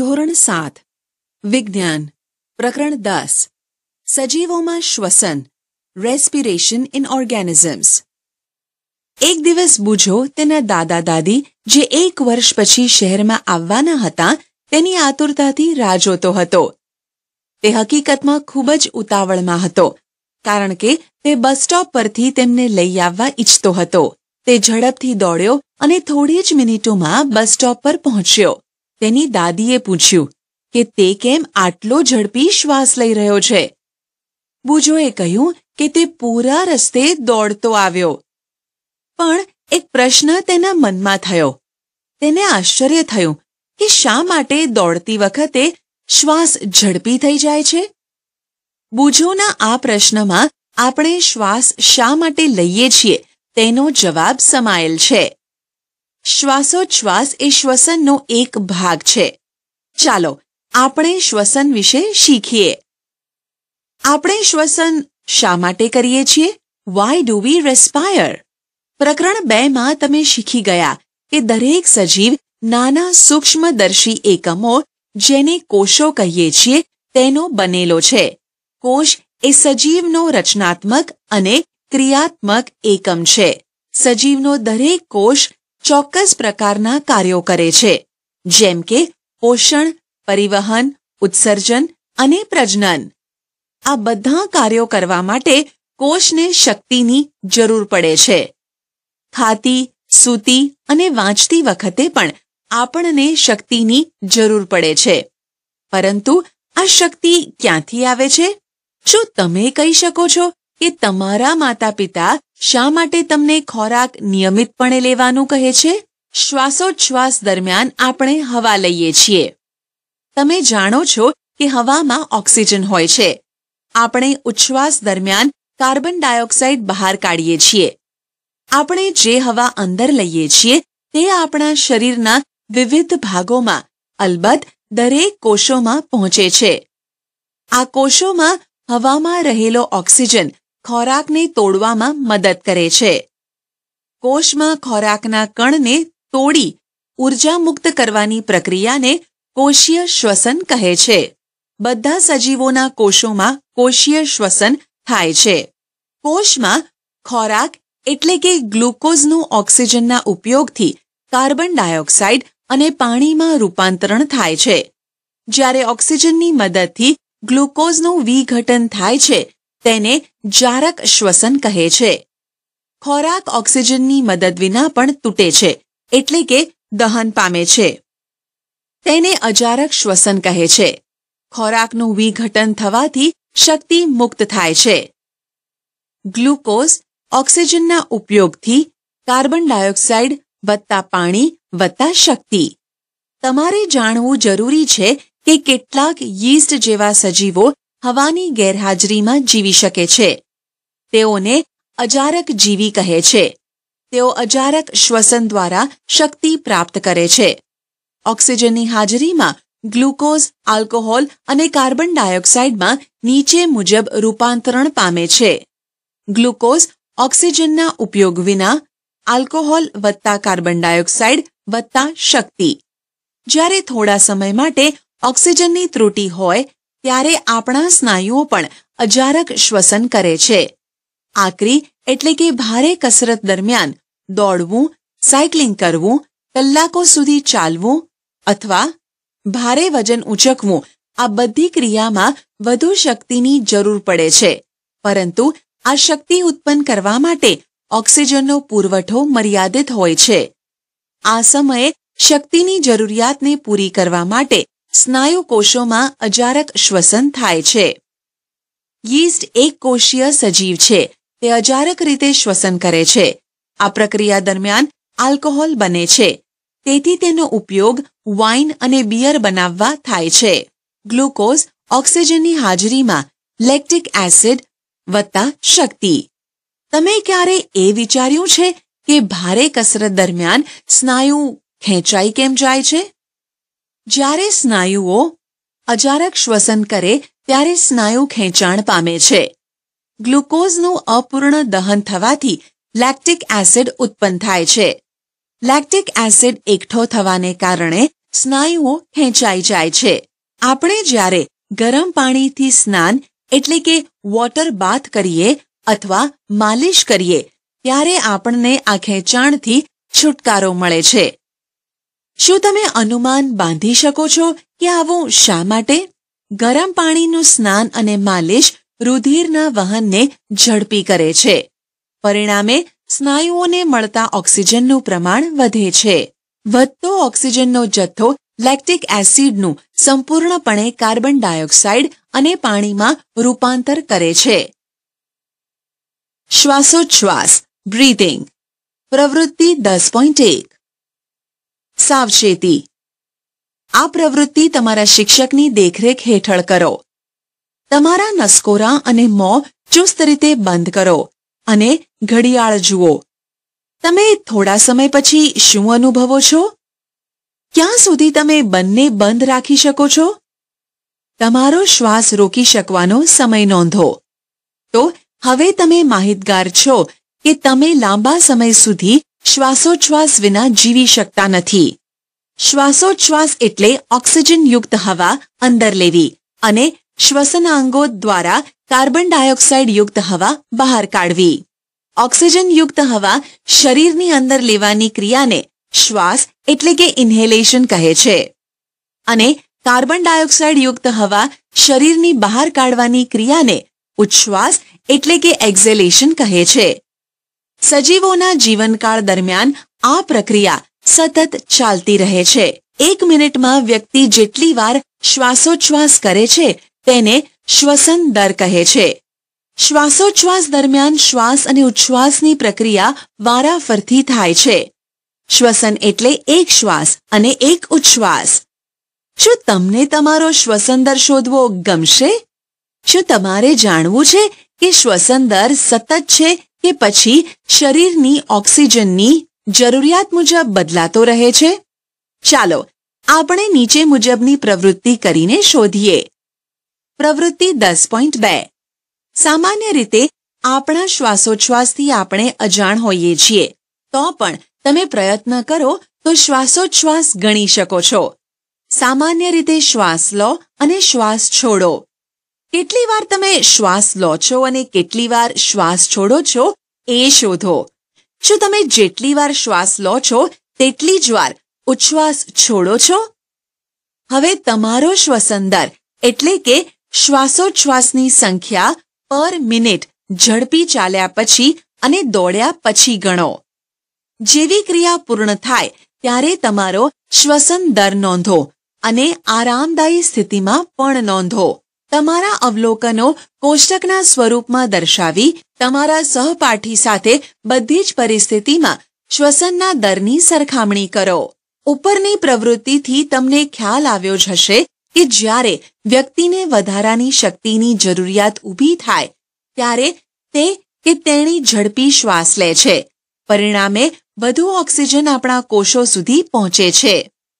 ધોરણ સાત વિજ્ઞાન પ્રકરણ દસ સજીવોમાં શ્વસન રેસ્પિરેશન ઇન ઓર્ગેનિઝમ્સ એક દિવસ બુજો તેના દાદા દાદી જે એક વર્ષ પછી શહેરમાં આવવાના હતા તેની આતુરતાથી રાહ જોતો હતો તે હકીકતમાં ખૂબ જ ઉતાવળમાં હતો કારણ કે તે બસ સ્ટોપ પરથી તેમને લઈ આવવા ઈચ્છતો હતો તે ઝડપથી દોડ્યો અને થોડી જ મિનિટોમાં બસ સ્ટોપ પર પહોંચ્યો તેની દાદીએ પૂછ્યું કે તે કેમ આટલો ઝડપી શ્વાસ લઈ રહ્યો છે બુજોએ કહ્યું કે તે પૂરા રસ્તે દોડતો આવ્યો પણ એક પ્રશ્ન તેના મનમાં થયો તેને આશ્ચર્ય થયું કે શા માટે દોડતી વખતે શ્વાસ ઝડપી થઈ જાય છે બુજોના આ પ્રશ્નમાં આપણે શ્વાસ શા માટે લઈએ છીએ તેનો જવાબ સમાયેલ છે શ્વાસોચ્છ્વાસ એ શ્વસનનો એક ભાગ છે ચાલો આપણે શ્વસન વિશે શીખીએ આપણે શ્વસન શા માટે કરીએ છીએ વાય ડુ વી રેસ્પાયર પ્રકરણ બેમાં તમે શીખી ગયા કે દરેક સજીવ નાના સૂક્ષ્મદર્શી એકમો જેને કોષો કહીએ છીએ તેનો બનેલો છે કોષ એ સજીવનો રચનાત્મક અને ક્રિયાત્મક એકમ છે સજીવનો દરેક કોષ ચોક્કસ પ્રકારના કાર્યો કરે છે જેમ કે પોષણ પરિવહન ઉત્સર્જન અને પ્રજનન આ બધા કાર્યો કરવા માટે કોષને શક્તિની જરૂર પડે છે ખાતી સૂતી અને વાંચતી વખતે પણ આપણને શક્તિની જરૂર પડે છે પરંતુ આ શક્તિ ક્યાંથી આવે છે શું તમે કહી શકો છો કે તમારા માતા પિતા શા માટે તમને ખોરાક નિયમિતપણે લેવાનું કહે છે શ્વાસોચ્છ્વાસ દરમિયાન આપણે હવા લઈએ છીએ તમે જાણો છો કે હવામાં ઓક્સિજન હોય છે આપણે ઉચ્છ્વાસ દરમિયાન કાર્બન ડાયોક્સાઇડ બહાર કાઢીએ છીએ આપણે જે હવા અંદર લઈએ છીએ તે આપણા શરીરના વિવિધ ભાગોમાં અલબત્ત દરેક કોષોમાં પહોંચે છે આ કોષોમાં હવામાં રહેલો ઓક્સિજન ખોરાકને તોડવામાં મદદ કરે છે કોષમાં ખોરાકના કણને તોડી ઉર્જા મુક્ત કરવાની પ્રક્રિયાને કોષીય શ્વસન કહે છે બધા સજીવોના કોષોમાં કોષીય શ્વસન થાય છે કોષમાં ખોરાક એટલે કે ગ્લુકોઝનું ઓક્સિજનના ઉપયોગથી કાર્બન ડાયોક્સાઇડ અને પાણીમાં રૂપાંતરણ થાય છે જ્યારે ઓક્સિજનની મદદથી ગ્લુકોઝનું વિઘટન થાય છે તેને જારક શ્વસન કહે છે ખોરાક ઓક્સિજનની મદદ વિના પણ તૂટે છે એટલે કે દહન પામે છે તેને અજારક શ્વસન કહે છે ખોરાકનું વિઘટન થવાથી શક્તિ મુક્ત થાય છે ગ્લુકોઝ ઓક્સિજનના ઉપયોગથી કાર્બન ડાયોક્સાઇડ વત્તા પાણી વત્તા શક્તિ તમારે જાણવું જરૂરી છે કે કેટલાક યીસ્ટ જેવા સજીવો હવાની ગેરહાજરીમાં જીવી શકે છે તેઓને અજારક જીવી કહે છે તેઓ અજારક શ્વસન દ્વારા શક્તિ પ્રાપ્ત કરે છે ઓક્સિજનની હાજરીમાં ગ્લુકોઝ આલ્કોહોલ અને કાર્બન ડાયોક્સાઇડમાં નીચે મુજબ રૂપાંતરણ પામે છે ગ્લુકોઝ ઓક્સિજનના ઉપયોગ વિના આલ્કોહોલ વત્તા કાર્બન ડાયોક્સાઇડ વત્તા શક્તિ જ્યારે થોડા સમય માટે ઓક્સિજનની ત્રુટી હોય ત્યારે આપણા સ્નાયુઓ પણ અજારક શ્વસન કરે છે આકરી એટલે કે ભારે કસરત દરમિયાન દોડવું સાયકલિંગ કરવું કલાકો સુધી ચાલવું અથવા ભારે વજન ઉચકવું આ બધી ક્રિયામાં વધુ શક્તિની જરૂર પડે છે પરંતુ આ શક્તિ ઉત્પન્ન કરવા માટે ઓક્સિજનનો પુરવઠો મર્યાદિત હોય છે આ સમયે શક્તિની જરૂરિયાતને પૂરી કરવા માટે સ્નાયુ કોષોમાં અજારક શ્વસન થાય છે યીસ્ટ એક કોષીય સજીવ છે તે અજારક રીતે શ્વસન કરે છે આ પ્રક્રિયા દરમિયાન આલ્કોહોલ બને છે તેથી તેનો ઉપયોગ વાઇન અને બિયર બનાવવા થાય છે ગ્લુકોઝ ઓક્સિજનની હાજરીમાં લેક્ટિક એસિડ વત્તા શક્તિ તમે ક્યારે એ વિચાર્યું છે કે ભારે કસરત દરમિયાન સ્નાયુ ખેંચાઈ કેમ જાય છે જ્યારે સ્નાયુઓ અજારક શ્વસન કરે ત્યારે સ્નાયુ ખેંચાણ પામે છે ગ્લુકોઝનું અપૂર્ણ દહન થવાથી લેક્ટિક એસિડ ઉત્પન્ન થાય છે લેક્ટિક એસિડ એકઠો થવાને કારણે સ્નાયુઓ ખેંચાઈ જાય છે આપણે જ્યારે ગરમ પાણીથી સ્નાન એટલે કે વોટર બાથ કરીએ અથવા માલિશ કરીએ ત્યારે આપણને આ ખેંચાણથી છુટકારો મળે છે શું તમે અનુમાન બાંધી શકો છો કે આવું શા માટે ગરમ પાણીનું સ્નાન અને માલિશ રુધિરના વહનને ઝડપી કરે છે પરિણામે સ્નાયુઓને મળતા ઓક્સિજનનું પ્રમાણ વધે છે વધતો ઓક્સિજનનો જથ્થો લેક્ટિક એસિડનું સંપૂર્ણપણે કાર્બન ડાયોક્સાઇડ અને પાણીમાં રૂપાંતર કરે છે શ્વાસોચ્છ્વાસ બ્રીથિંગ પ્રવૃત્તિ દસ પોઈન્ટ એક સાવચેતી આ પ્રવૃત્તિ તમારા શિક્ષકની દેખરેખ હેઠળ કરો તમારા નસકોરા અને મોં ચુસ્ત રીતે બંધ કરો અને ઘડિયાળ જુઓ તમે થોડા સમય પછી શું અનુભવો છો ક્યાં સુધી તમે બંને બંધ રાખી શકો છો તમારો શ્વાસ રોકી શકવાનો સમય નોંધો તો હવે તમે માહિતગાર છો કે તમે લાંબા સમય સુધી શ્વાસોચ્છ્વાસ વિના જીવી શકતા નથી શ્વાસોચ્છ્વાસ એટલે ઓક્સિજનયુક્ત હવા અંદર લેવી અને શ્વસનાંગો દ્વારા કાર્બન ડાયોક્સાઇડ યુક્ત હવા બહાર કાઢવી ઓક્સિજનયુક્ત હવા શરીરની અંદર લેવાની ક્રિયાને શ્વાસ એટલે કે ઇન્હેલેશન કહે છે અને કાર્બન ડાયોક્સાઇડ યુક્ત હવા શરીરની બહાર કાઢવાની ક્રિયાને ઉચ્છ્વાસ એટલે કે એક્ઝેલેશન કહે છે સજીવોના જીવનકાળ દરમિયાન આ પ્રક્રિયા સતત ચાલતી રહે છે એક મિનિટમાં વ્યક્તિ જેટલી વાર શ્વાસોચ્છ્વાસ કરે છે તેને શ્વસન દર કહે છે શ્વાસોચ્છ્વાસ દરમિયાન શ્વાસ અને ઉચ્છ્વાસની પ્રક્રિયા વારાફરતી થાય છે શ્વસન એટલે એક શ્વાસ અને એક ઉચ્છ્વાસ શું તમને તમારો શ્વસન દર શોધવો ગમશે શું તમારે જાણવું છે કે શ્વસન દર સતત છે કે પછી શરીરની ઓક્સિજનની જરૂરિયાત મુજબ બદલાતો રહે છે ચાલો આપણે નીચે મુજબની પ્રવૃત્તિ કરીને શોધીએ પ્રવૃત્તિ દસ પોઈન્ટ બે સામાન્ય રીતે આપણા શ્વાસોચ્છ્વાસથી આપણે અજાણ હોઈએ છીએ તો પણ તમે પ્રયત્ન કરો તો શ્વાસોચ્છ્વાસ ગણી શકો છો સામાન્ય રીતે શ્વાસ લો અને શ્વાસ છોડો કેટલી વાર તમે શ્વાસ લો છો અને કેટલી વાર શ્વાસ છોડો છો એ શોધો શું તમે જેટલી વાર શ્વાસ લો છો તેટલી જ વાર ઉચ્છ્વાસ છોડો છો હવે તમારો શ્વસન દર એટલે કે શ્વાસોચ્છ્વાસની સંખ્યા પર મિનિટ ઝડપી ચાલ્યા પછી અને દોડ્યા પછી ગણો જેવી ક્રિયા પૂર્ણ થાય ત્યારે તમારો શ્વસન દર નોંધો અને આરામદાયી સ્થિતિમાં પણ નોંધો તમારા અવલોકનો કોષ્ટકના સ્વરૂપમાં દર્શાવી તમારા સહપાઠી સાથે બધી જ પરિસ્થિતિમાં શ્વસનના દરની સરખામણી કરો ઉપરની પ્રવૃત્તિથી તમને ખ્યાલ આવ્યો જ હશે કે જ્યારે વ્યક્તિને વધારાની શક્તિની જરૂરિયાત ઊભી થાય ત્યારે તે કે તેણી ઝડપી શ્વાસ લે છે પરિણામે વધુ ઓક્સિજન આપણા કોષો સુધી પહોંચે છે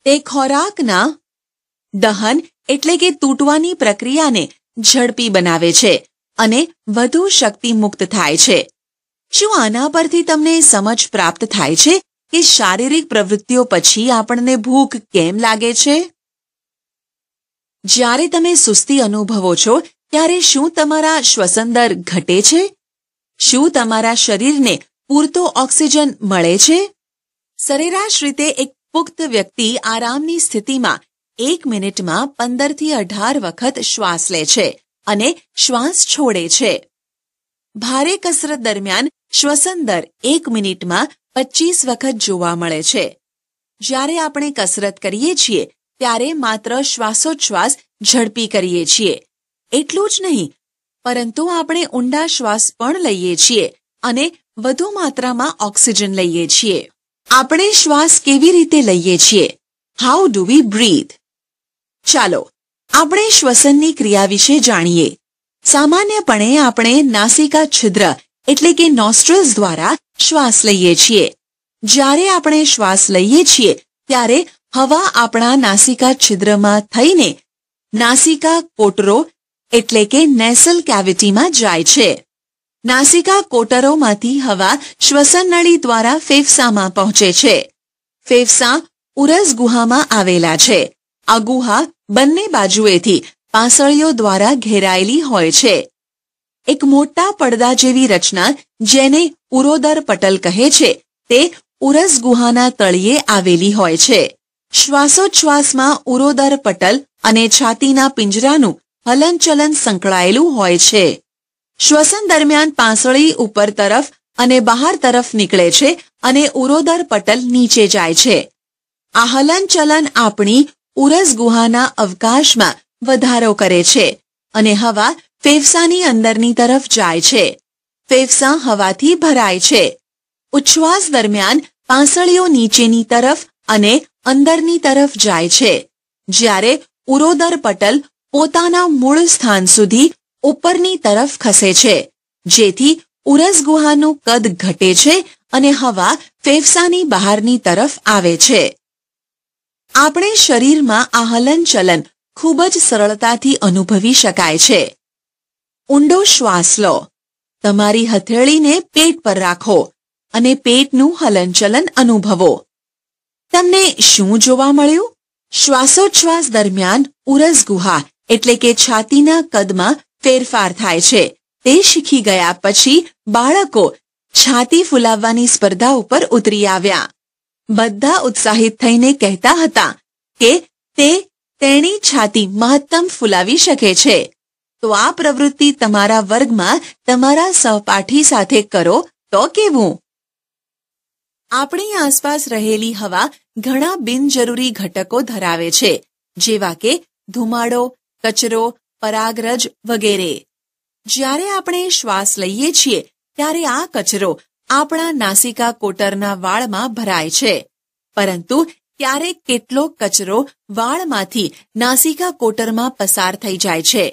તે ખોરાકના દહન એટલે કે તૂટવાની પ્રક્રિયાને ઝડપી બનાવે છે અને વધુ શક્તિ મુક્ત થાય છે શું આના પરથી તમને સમજ પ્રાપ્ત થાય છે કે શારીરિક પ્રવૃત્તિઓ પછી આપણને ભૂખ કેમ લાગે છે જ્યારે તમે સુસ્તી અનુભવો છો ત્યારે શું તમારા શ્વસન દર ઘટે છે શું તમારા શરીરને પૂરતો ઓક્સિજન મળે છે સરેરાશ રીતે એક પુખ્ત વ્યક્તિ આરામની સ્થિતિમાં એક મિનિટમાં પંદરથી અઢાર વખત શ્વાસ લે છે અને શ્વાસ છોડે છે ભારે કસરત દરમિયાન શ્વસન દર એક મિનિટમાં પચીસ વખત જોવા મળે છે જ્યારે આપણે કસરત કરીએ છીએ ત્યારે માત્ર શ્વાસોચ્છ્વાસ ઝડપી કરીએ છીએ એટલું જ નહીં પરંતુ આપણે ઊંડા શ્વાસ પણ લઈએ છીએ અને વધુ માત્રામાં ઓક્સિજન લઈએ છીએ આપણે શ્વાસ કેવી રીતે લઈએ છીએ હાઉ ડુ વી બ્રીથ ચાલો આપણે શ્વસનની ક્રિયા વિશે જાણીએ સામાન્યપણે આપણે નાસિકા છિદ્ર એટલે કે નોસ્ટ્રલ્સ દ્વારા શ્વાસ લઈએ છીએ જ્યારે આપણે શ્વાસ લઈએ છીએ ત્યારે હવા આપણા નાસિકા છિદ્રમાં થઈને નાસિકા કોટરો એટલે કે નેસલ કેવિટીમાં જાય છે નાસિકા કોટરોમાંથી હવા શ્વસનનળી દ્વારા ફેફસામાં પહોંચે છે ફેફસા ઉરસ ગુહામાં આવેલા છે આ ગુહા બંને બાજુએથી પાંસળીઓ દ્વારા ઘેરાયેલી હોય છે એક મોટા પડદા જેવી રચના જેને ઉરોદર પટલ કહે છે તે ઉરસ ગુહાના તળિયે આવેલી હોય છે શ્વાસોચ્છ્વાસમાં ઉરોદર પટલ અને છાતીના પિંજરાનું હલનચલન સંકળાયેલું હોય છે શ્વસન દરમિયાન પાંસળી ઉપર તરફ અને બહાર તરફ નીકળે છે અને ઉરોદર પટલ નીચે જાય છે આ હલનચલન આપણી ઉરસ ગુહાના અવકાશમાં વધારો કરે છે અને હવા ફેફસાની અંદરની તરફ જાય છે ફેફસા હવાથી ભરાય છે ઉચ્છ્વાસ દરમિયાન પાંસળીઓ નીચેની તરફ અને અંદરની તરફ જાય છે જ્યારે ઉરોદર પટલ પોતાના મૂળ સ્થાન સુધી ઉપરની તરફ ખસે છે જેથી ઉરસ ગુહાનું કદ ઘટે છે અને હવા ફેફસાની બહારની તરફ આવે છે આપણે શરીરમાં આ હલનચલન ખૂબ જ સરળતાથી અનુભવી શકાય છે ઊંડો શ્વાસ લો તમારી હથેળીને પેટ પર રાખો અને પેટનું હલનચલન અનુભવો તમને શું જોવા મળ્યું શ્વાસોચ્છ્વાસ દરમિયાન ઉરસ ગુહા એટલે કે છાતીના કદમાં ફેરફાર થાય છે તે શીખી ગયા પછી બાળકો છાતી ફુલાવવાની સ્પર્ધા ઉપર ઉતરી આવ્યા બધા ઉત્સાહિત થઈને કહેતા હતા કે તે તેણી છાતી મહત્તમ ફૂલાવી શકે છે તો આ પ્રવૃત્તિ તમારા વર્ગમાં તમારા સહપાઠી સાથે કરો તો કેવું આપણી આસપાસ રહેલી હવા ઘણા બિનજરૂરી ઘટકો ધરાવે છે જેવા કે ધુમાડો કચરો પરાગરજ વગેરે જ્યારે આપણે શ્વાસ લઈએ છીએ ત્યારે આ કચરો આપણા નાસિકા કોટરના વાળમાં ભરાય છે પરંતુ ક્યારેક કેટલો કચરો વાળમાંથી નાસિકા કોટરમાં પસાર થઈ જાય છે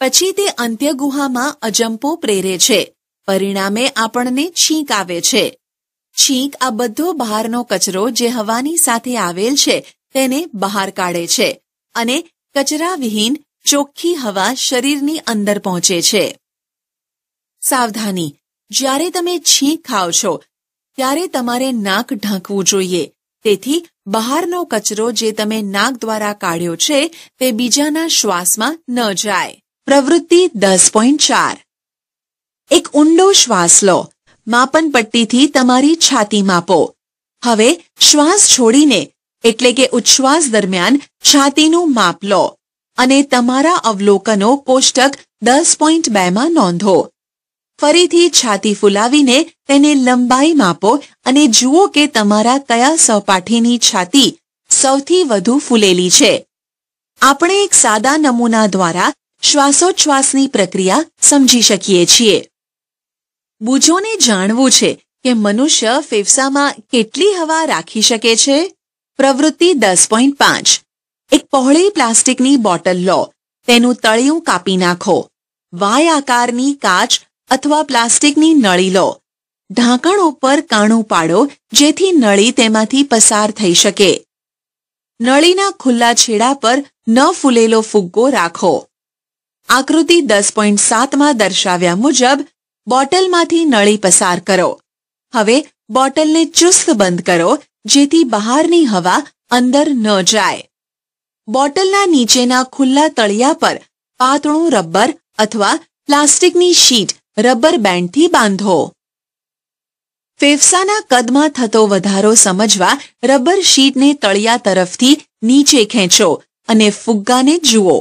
પછી તે અંત્યગુહામાં અજંપો પ્રેરે છે પરિણામે આપણને છીંક આવે છે છીંક આ બધો બહારનો કચરો જે હવાની સાથે આવેલ છે તેને બહાર કાઢે છે અને કચરા વિહીન ચોખ્ખી હવા શરીરની અંદર પહોંચે છે સાવધાની જ્યારે તમે છીંક ખાઓ છો ત્યારે તમારે નાક ઢાંકવું જોઈએ તેથી બહારનો કચરો જે તમે નાક દ્વારા કાઢ્યો છે તે બીજાના શ્વાસમાં ન જાય પ્રવૃત્તિ દસ પોઈન્ટ ચાર એક ઊંડો શ્વાસ લો માપન પટ્ટીથી તમારી છાતી માપો હવે શ્વાસ છોડીને એટલે કે ઉચ્છ્વાસ દરમિયાન છાતીનું માપ લો અને તમારા અવલોકનો કોષ્ટક દસ પોઈન્ટ બેમાં નોંધો ફરીથી છાતી ફૂલાવીને તેને લંબાઈ માપો અને જુઓ કે તમારા કયા સહપાઠીની છાતી સૌથી વધુ ફૂલેલી છે આપણે એક સાદા નમૂના દ્વારા શ્વાસોચ્છ્વાસની પ્રક્રિયા સમજી શકીએ છીએ બુજોને જાણવું છે કે મનુષ્ય ફેફસામાં કેટલી હવા રાખી શકે છે પ્રવૃત્તિ દસ પોઈન્ટ પાંચ એક પહોળી પ્લાસ્ટિકની બોટલ લો તેનું તળિયું કાપી નાખો વાય આકારની કાચ અથવા પ્લાસ્ટિકની નળી લો ઢાંકણ ઉપર કાણું પાડો જેથી નળી તેમાંથી પસાર થઈ શકે નળીના ખુલ્લા છેડા પર ન ફૂલેલો ફુગ્ગો રાખો આકૃતિ 10.7 માં દર્શાવ્યા મુજબ બોટલમાંથી નળી પસાર કરો હવે બોટલને જોસ્ત બંધ કરો જેથી બહારની હવા અંદર ન જાય બોટલના નીચેના ખુલ્લા તળિયા પર પાતળું રબર અથવા પ્લાસ્ટિકની શીટ રબર બેન્ડથી બાંધો ફેફસાના કદમાં થતો વધારો સમજવા રબર શીટને તળિયા તરફથી નીચે ખેંચો અને ફુગ્ગાને જુઓ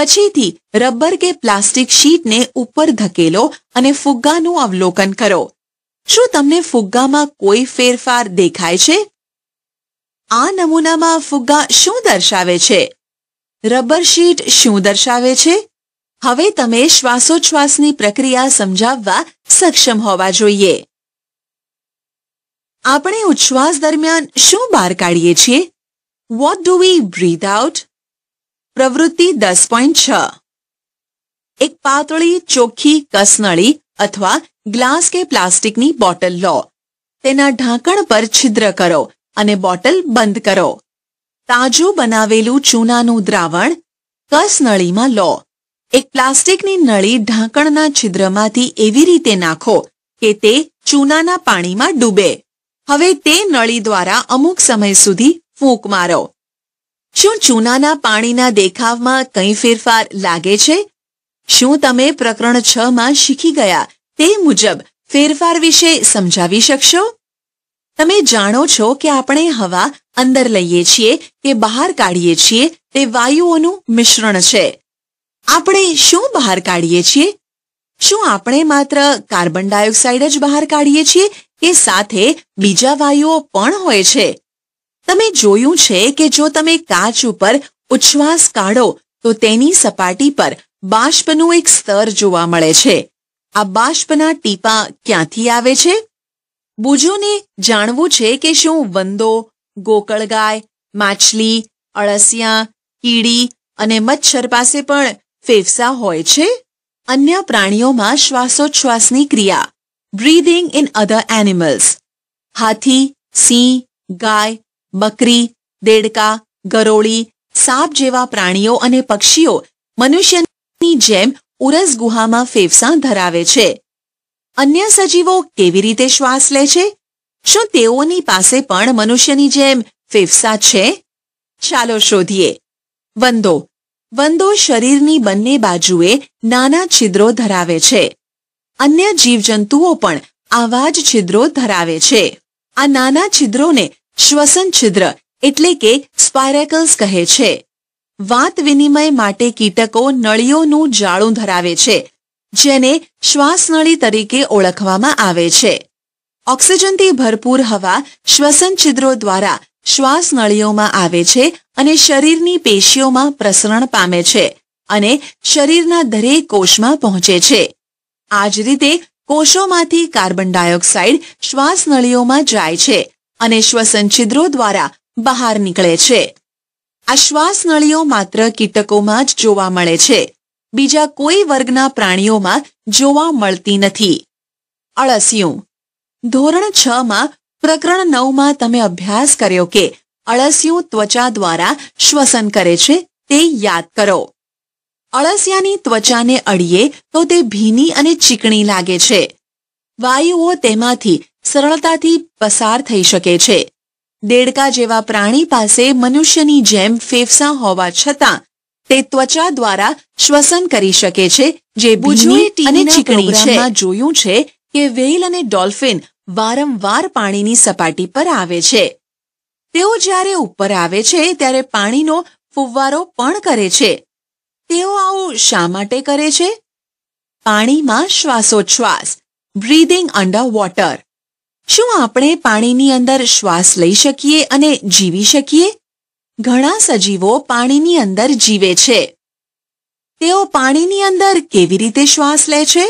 પછીથી રબર કે પ્લાસ્ટિક શીટને ઉપર ધકેલો અને ફુગ્ગાનું અવલોકન કરો શું તમને ફુગ્ગામાં કોઈ ફેરફાર દેખાય છે આ નમૂનામાં ફુગ્ગા શું દર્શાવે છે રબર શીટ શું દર્શાવે છે હવે તમે શ્વાસોચ્છ્વાસની પ્રક્રિયા સમજાવવા સક્ષમ હોવા જોઈએ આપણે ઉચ્છવાસ દરમિયાન શું બહાર કાઢીએ છીએ what do we breathe out પ્રવૃત્તિ દસ પોઈન્ટ છ એક પાતળી ચોખ્ખી કસનળી અથવા ગ્લાસ કે પ્લાસ્ટિકની બોટલ લો તેના ઢાંકણ પર છિદ્ર કરો અને બોટલ બંધ કરો તાજું બનાવેલું ચૂનાનું દ્રાવણ કસનળીમાં લો એક પ્લાસ્ટિકની નળી ઢાંકણના છિદ્રમાંથી એવી રીતે નાખો કે તે ચૂનાના પાણીમાં ડૂબે હવે તે નળી દ્વારા અમુક સમય સુધી ફૂંક મારો શું ચૂનાના પાણીના દેખાવમાં કંઈ ફેરફાર લાગે છે શું તમે પ્રકરણ છ માં શીખી ગયા તે મુજબ ફેરફાર વિશે સમજાવી શકશો તમે જાણો છો કે આપણે હવા અંદર લઈએ છીએ કે બહાર કાઢીએ છીએ તે વાયુઓનું મિશ્રણ છે આપણે શું બહાર કાઢીએ છીએ શું આપણે માત્ર કાર્બન ડાયોક્સાઇડ જ બહાર કાઢીએ છીએ કે સાથે બીજા વાયુઓ પણ હોય છે તમે જોયું છે કે જો તમે કાચ ઉપર ઉચ્છ્વાસ કાઢો તો તેની સપાટી પર બાષ્પનું એક સ્તર જોવા મળે છે આ બાષ્પના ટીપા ક્યાંથી આવે છે બુજોને જાણવું છે કે શું વંદો ગોકળગાય માછલી અળસિયા કીડી અને મચ્છર પાસે પણ ફેફસા હોય છે અન્ય પ્રાણીઓમાં શ્વાસોચ્છ્વાસની ક્રિયા બ્રીધિંગ ઇન અધર એનિમલ્સ હાથી સિંહ ગાય બકરી દેડકા ગરોળી સાપ જેવા પ્રાણીઓ અને પક્ષીઓ મનુષ્યની જેમ ઉરસ ગુહામાં ફેફસા ધરાવે છે અન્ય સજીવો કેવી રીતે શ્વાસ લે છે શું તેઓની પાસે પણ મનુષ્યની જેમ ફેફસા છે ચાલો શોધીએ વંદો વંદો શરીરની બંને બાજુએ નાના છિદ્રો ધરાવે છે અન્ય જીવજંતુઓ પણ આવા જ છિદ્રો ધરાવે છે આ નાના છિદ્રોને શ્વસન છિદ્ર એટલે કે સ્પાયરેકલ્સ કહે છે વાત વિનિમય માટે કીટકો નળીઓનું જાળું ધરાવે છે જેને શ્વાસનળી તરીકે ઓળખવામાં આવે છે ઓક્સિજનથી ભરપૂર હવા શ્વસન છિદ્રો દ્વારા શ્વાસનળીઓમાં આવે છે અને શરીરની પેશીઓમાં પ્રસરણ પામે છે અને શરીરના દરેક કોષમાં પહોંચે છે આ જ રીતે કોષોમાંથી કાર્બન ડાયોક્સાઇડ શ્વાસનળીઓમાં જાય છે અને શ્વસન છિદ્રો દ્વારા બહાર નીકળે છે આ શ્વાસનળીઓ માત્ર કીટકોમાં જ જોવા મળે છે બીજા કોઈ વર્ગના પ્રાણીઓમાં જોવા મળતી નથી અળસિયું ધોરણ છ માં પ્રકરણ નવમાં તમે અભ્યાસ કર્યો કે અળસિયું ત્વચા દ્વારા શ્વસન કરે છે તે યાદ કરો અળસિયાની ત્વચાને અડીએ તો તે ભીની અને ચીકણી લાગે છે વાયુઓ તેમાંથી સરળતાથી પસાર થઈ શકે છે દેડકા જેવા પ્રાણી પાસે મનુષ્યની જેમ ફેફસા હોવા છતાં તે ત્વચા દ્વારા શ્વસન કરી શકે છે જે ભીની અને ચીકણી છે જોયું છે કે વેલ અને ડોલ્ફિન વારંવાર પાણીની સપાટી પર આવે છે તેઓ જ્યારે ઉપર આવે છે ત્યારે પાણીનો ફુવારો પણ કરે છે તેઓ આવું શા માટે કરે છે પાણીમાં શ્વાસોચ્છ્વાસ બ્રીધિંગ અંડર વોટર શું આપણે પાણીની અંદર શ્વાસ લઈ શકીએ અને જીવી શકીએ ઘણા સજીવો પાણીની અંદર જીવે છે તેઓ પાણીની અંદર કેવી રીતે શ્વાસ લે છે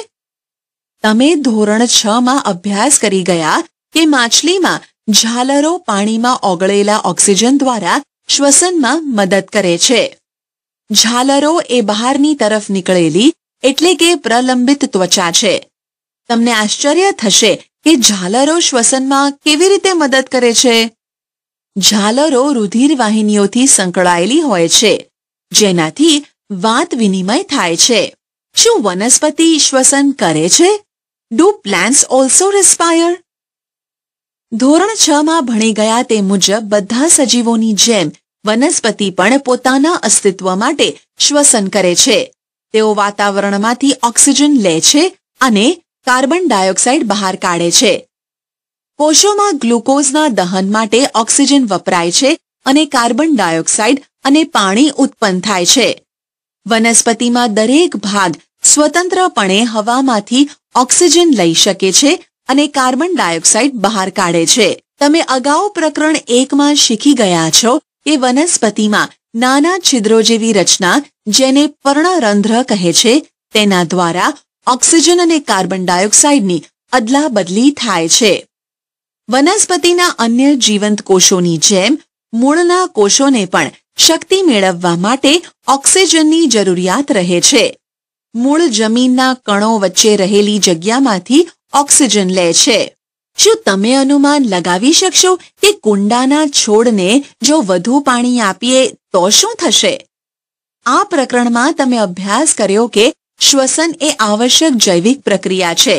તમે ધોરણ છ માં અભ્યાસ કરી ગયા કે માછલીમાં ઝાલરો પાણીમાં ઓગળેલા ઓક્સિજન દ્વારા શ્વસનમાં મદદ કરે છે ઝાલરો એ બહારની તરફ નીકળેલી એટલે કે પ્રલંબિત ત્વચા છે તમને આશ્ચર્ય થશે કે ઝાલરો શ્વસનમાં કેવી રીતે મદદ કરે છે ઝાલરો રુધિર વાહિનીઓથી સંકળાયેલી હોય છે જેનાથી વાત વિનિમય થાય છે શું વનસ્પતિ શ્વસન કરે છે ડુ પ્લાન્સ ઓલ્સો રેસ્પાયર ધોરણ છ માં ભણી ગયા તે મુજબ બધા સજીવોની જેમ વનસ્પતિ પણ પોતાના અસ્તિત્વ માટે શ્વસન કરે છે તેઓ વાતાવરણમાંથી ઓક્સિજન લે છે અને કાર્બન ડાયોક્સાઇડ બહાર કાઢે છે કોષોમાં ગ્લુકોઝના દહન માટે ઓક્સિજન વપરાય છે અને કાર્બન ડાયોક્સાઇડ અને પાણી ઉત્પન્ન થાય છે વનસ્પતિમાં દરેક ભાગ સ્વતંત્રપણે હવામાંથી ઓક્સિજન લઈ શકે છે અને કાર્બન ડાયોક્સાઇડ બહાર કાઢે છે તમે અગાઉ પ્રકરણ એકમાં શીખી ગયા છો કે વનસ્પતિમાં નાના છિદ્રો જેવી રચના જેને પર્ણરંધ્ર કહે છે તેના દ્વારા ઓક્સિજન અને કાર્બન ડાયોક્સાઇડની અદલા બદલી થાય છે વનસ્પતિના અન્ય જીવંત કોષોની જેમ મૂળના કોષોને પણ શક્તિ મેળવવા માટે ઓક્સિજનની જરૂરિયાત રહે છે મૂળ જમીનના કણો વચ્ચે રહેલી જગ્યામાંથી ઓક્સિજન લે છે શું તમે અનુમાન લગાવી શકશો કે કુંડાના છોડને જો વધુ પાણી આપીએ તો શું થશે આ પ્રકરણમાં તમે અભ્યાસ કર્યો કે શ્વસન એ આવશ્યક જૈવિક પ્રક્રિયા છે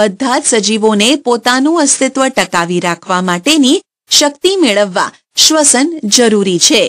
બધા જ સજીવોને પોતાનું અસ્તિત્વ ટકાવી રાખવા માટેની શક્તિ મેળવવા શ્વસન જરૂરી છે